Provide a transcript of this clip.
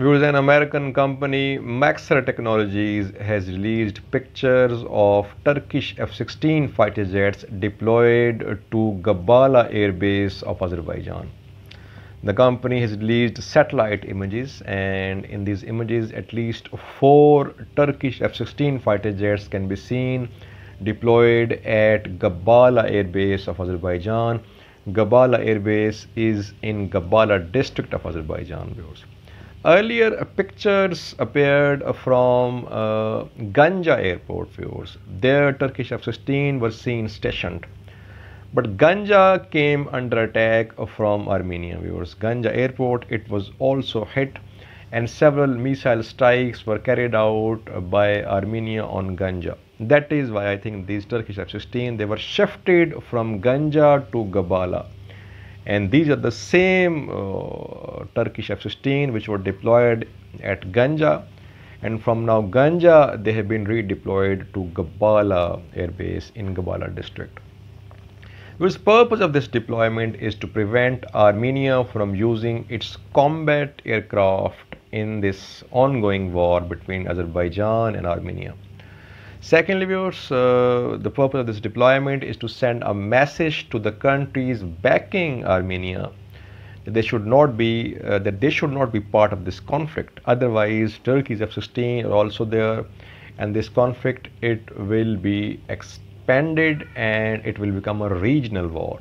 Viewers, an American company, Maxar Technologies, has released pictures of Turkish F-16 fighter jets deployed to Gabala Air Base of Azerbaijan. The company has released satellite images and in these images at least four Turkish F-16 fighter jets can be seen deployed at Gabala Air Base of Azerbaijan. Gabala Air Base is in Gabala district of Azerbaijan. Viewers. Earlier, uh, pictures appeared from uh, Ganja airport viewers. There, Turkish F-16 were seen stationed. But Ganja came under attack from Armenian viewers. Ganja airport, it was also hit and several missile strikes were carried out by Armenia on Ganja. That is why I think these Turkish F-16, they were shifted from Ganja to Gabala and these are the same uh, Turkish F-16 which were deployed at Ganja and from now Ganja they have been redeployed to Gabala air base in Gabala district. Whose purpose of this deployment is to prevent Armenia from using its combat aircraft in this ongoing war between Azerbaijan and Armenia. Secondly, viewers, uh, the purpose of this deployment is to send a message to the countries backing Armenia that they should not be uh, that they should not be part of this conflict. Otherwise, Turkey's F-16 are also there, and this conflict it will be expanded and it will become a regional war.